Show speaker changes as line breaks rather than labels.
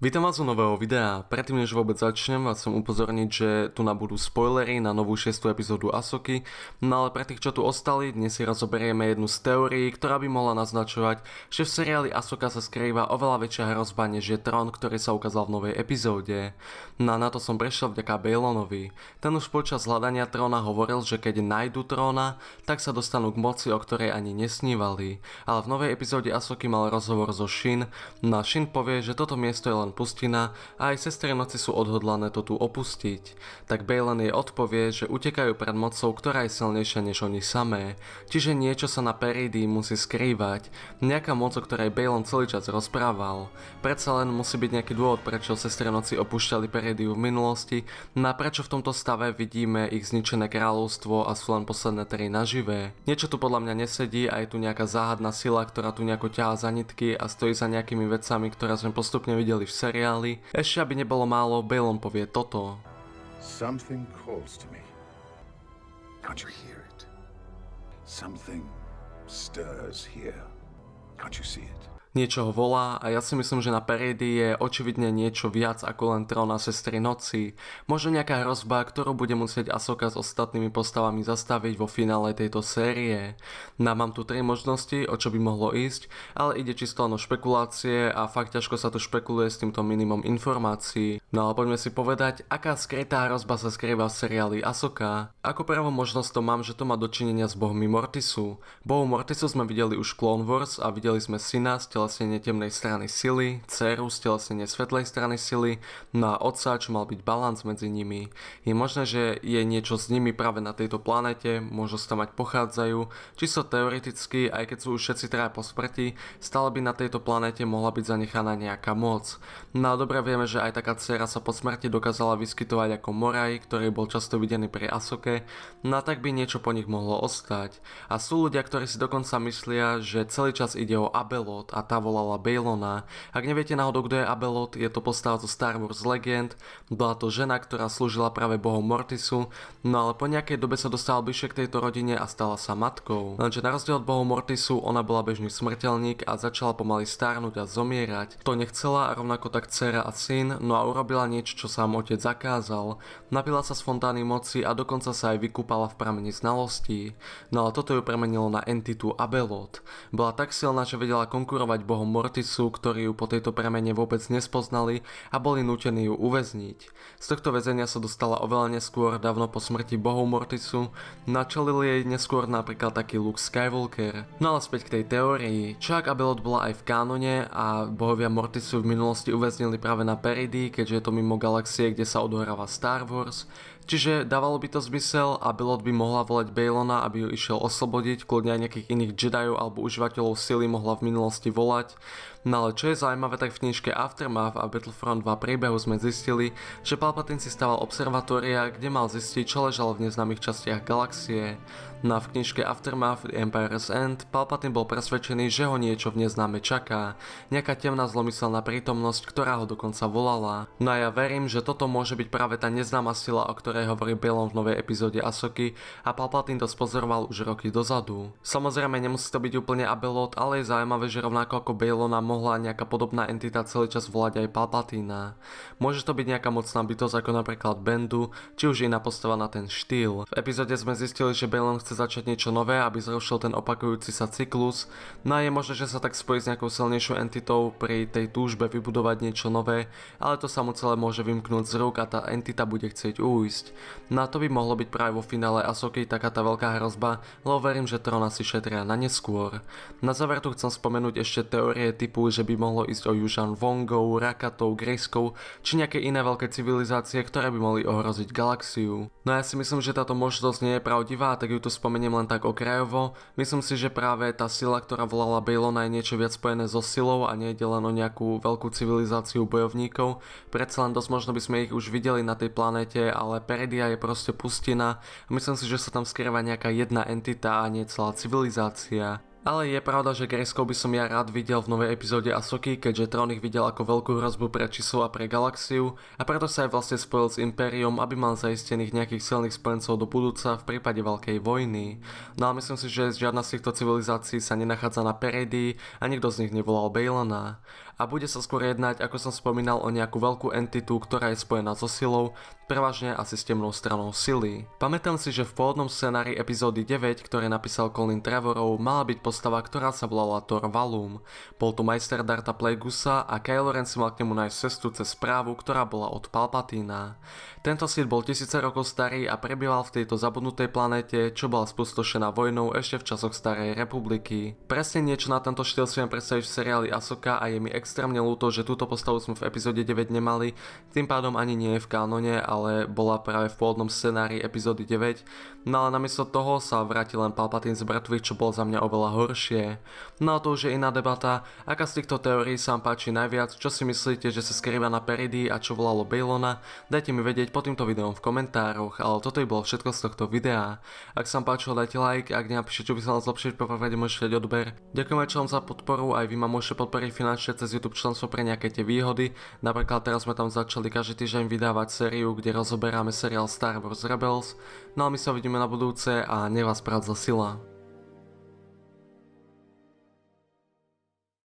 Vítam vás u nového videa. Predtým než vôbec začnem, vás chcem upozorniť, že tu na budú spoilery na novú 6. epizódu Asoky, no ale pre tých, čo tu ostali, dnes si rozoberieme jednu z teórií, ktorá by mohla naznačovať, že v seriáli Asoka sa skrýva oveľa väčšia hrozba než je trón, ktorý sa ukázal v novej epizóde. No na to som prešiel vďaka Bailonovi. Ten už počas hľadania tróna hovoril, že keď nájdu tróna, tak sa dostanú k moci, o ktorej ani nesnívali. Ale v novej epizóde Asoky mal rozhovor so Shin, no a Shin povie, že toto miesto je len Bejlan Pustina a aj sestry noci sú odhodlané to tu opustiť, tak Bejlan jej odpovie, že utekajú pred mocou, ktorá je silnejšia než oni samé, čiže niečo sa na Peridii musí skrývať, nejaká moc, o ktorej Bejlan celý čas rozprával. Predsa len musí byť nejaký dôvod, prečo sestry noci opúšťali Peridiu v minulosti, na prečo v tomto stave vidíme ich zničené kráľovstvo a sú len posledné tri naživé. Niečo tu podľa mňa nesedí a je tu nejaká záhadná sila, ktorá tu nejako ťahá za nitky a stojí za nejakými vecami, ktoré sme postupne videli v seriály. Ešte aby nebolo málo, Balon povie toto. Something calls to me. Can't you hear it? Something stirs here. Can't you see it? niečo ho volá a ja si myslím, že na Peredy je očividne niečo viac ako len trona sestry noci. Možno nejaká hrozba, ktorú bude musieť Asoka s ostatnými postavami zastaviť vo finále tejto série. Na mám tu tri možnosti, o čo by mohlo ísť, ale ide čisto len o špekulácie a fakt ťažko sa tu špekuluje s týmto minimum informácií. No ale poďme si povedať, aká skrytá hrozba sa skrýva v seriáli Asoka. Ako prvú možnosť to mám, že to má dočinenia s bohmi Mortisu. Bohu Mortisu sme videli už Clone Wars a videli sme syna stelesnenie temnej strany sily, dceru stelesnenie svetlej strany sily, no a otca, čo mal byť balans medzi nimi. Je možné, že je niečo s nimi práve na tejto planete, možno sa mať pochádzajú, čisto teoreticky, aj keď sú už všetci traja po smrti, stále by na tejto planete mohla byť zanechaná nejaká moc. No a dobre vieme, že aj taká dcera sa po smrti dokázala vyskytovať ako Moraj, ktorý bol často videný pri Asoke, no a tak by niečo po nich mohlo ostať. A sú ľudia, ktorí si dokonca myslia, že celý čas ide o Abelot a tá volala Bailona. Ak neviete náhodou, kto je Abelot, je to postava zo Star Wars Legend, bola to žena, ktorá slúžila práve bohom Mortisu, no ale po nejakej dobe sa dostala bližšie k tejto rodine a stala sa matkou. Lenže na rozdiel od bohom Mortisu, ona bola bežný smrteľník a začala pomaly starnúť a zomierať. To nechcela, rovnako tak dcera a syn, no a urobila niečo, čo sa otec zakázal. Napila sa z fontány moci a dokonca sa aj vykúpala v pramení znalostí. No ale toto ju premenilo na entitu Abelot. Bola tak silná, že vedela konkurovať poďakovať bohu Mortisu, ktorí ju po tejto premene vôbec nespoznali a boli nútení ju uväzniť. Z tohto väzenia sa dostala oveľa neskôr, dávno po smrti bohu Mortisu, načelil jej neskôr napríklad taký Luke Skywalker. No ale späť k tej teórii. Čak a Belot bola aj v kánone a bohovia Mortisu v minulosti uväznili práve na Peridy, keďže je to mimo galaxie, kde sa odohráva Star Wars. Čiže dávalo by to zmysel a Belot by mohla volať Bailona, aby ju išiel oslobodiť, kľudne aj nejakých iných Jediov alebo užívateľov sily mohla v minulosti volať. No ale čo je zaujímavé, tak v knižke Aftermath a Battlefront 2 príbehu sme zistili, že Palpatine si stával observatória, kde mal zistiť, čo ležalo v neznámych častiach galaxie. No a v knižke Aftermath The Empire's End Palpatine bol presvedčený, že ho niečo v neznáme čaká, nejaká temná zlomyselná prítomnosť, ktorá ho dokonca volala. No a ja verím, že toto môže byť práve tá neznáma sila, o ktorej hovorí Bielom v novej epizóde Asoky a Palpatine to spozoroval už roky dozadu. Samozrejme nemusí to byť úplne Abelot, ale je zaujímavé, že rovnako ako Bielona mohla nejaká podobná entita celý čas volať aj Palpatina. Môže to byť nejaká mocná bytosť ako napríklad Bendu, či už iná postava na ten štýl. V epizóde sme zistili, že Bielon chce chce začať niečo nové, aby zrušil ten opakujúci sa cyklus. No a je možné, že sa tak spojí s nejakou silnejšou entitou pri tej túžbe vybudovať niečo nové, ale to sa mu celé môže vymknúť z rúk a tá entita bude chcieť újsť. Na no to by mohlo byť práve vo finále Asoky taká tá veľká hrozba, lebo verím, že Trona si šetria na neskôr. Na záver tu chcem spomenúť ešte teórie typu, že by mohlo ísť o Južan Vongov, Rakatov, Grejskou či nejaké iné veľké civilizácie, ktoré by mohli ohroziť galaxiu. No ja si myslím, že táto možnosť nie je pravdivá, tak ju tu spomeniem len tak okrajovo, myslím si, že práve tá sila, ktorá volala Bejlona je niečo viac spojené so silou a nejde len o nejakú veľkú civilizáciu bojovníkov. Predsa len dosť možno by sme ich už videli na tej planete, ale Peridia je proste pustina a myslím si, že sa tam skrýva nejaká jedna entita a nie celá civilizácia. Ale je pravda, že Greskov by som ja rád videl v novej epizóde Asoky, keďže Tron ich videl ako veľkú hrozbu pre číslo a pre galaxiu a preto sa aj vlastne spojil s Imperium, aby mal zaistených nejakých silných spojencov do budúca v prípade veľkej vojny. No a myslím si, že žiadna z týchto civilizácií sa nenachádza na Peredy a nikto z nich nevolal Bejlana a bude sa skôr jednať, ako som spomínal, o nejakú veľkú entitu, ktorá je spojená so silou, prevažne asi s temnou stranou sily. Pamätám si, že v pôvodnom scenári epizódy 9, ktoré napísal Colin Trevorov, mala byť postava, ktorá sa volala Thor Valum. Bol tu majster Darta Plagueisa a Kylo Ren si mal k nemu nájsť cestu cez správu, ktorá bola od Palpatína. Tento sít bol tisíce rokov starý a prebýval v tejto zabudnutej planéte, čo bola spustošená vojnou ešte v časoch Starej republiky. Presne niečo na tento štýl si viem predstaviť v seriáli Asoka a je mi ex extrémne ľúto, že túto postavu sme v epizóde 9 nemali, tým pádom ani nie je v kánone, ale bola práve v pôvodnom scenári epizódy 9, no ale namiesto toho sa vráti len Palpatine z Bratvy, čo bolo za mňa oveľa horšie. No a to už je iná debata, aká z týchto teórií sa vám páči najviac, čo si myslíte, že sa skrýva na Peridy a čo volalo Bailona, dajte mi vedieť pod týmto videom v komentároch, ale toto je bolo všetko z tohto videa. Ak sa vám páčilo, dajte like, ak nenapíšte, čo by sa vám zlepšiť, po môžete dať odber. Ďakujem aj za podporu, aj vy ma môžete podporiť finančne cez cez YouTube členstvo pre nejaké tie výhody. Napríklad teraz sme tam začali každý týždeň vydávať sériu, kde rozoberáme seriál Star Wars Rebels. No a my sa vidíme na budúce a nech vás pravda sila.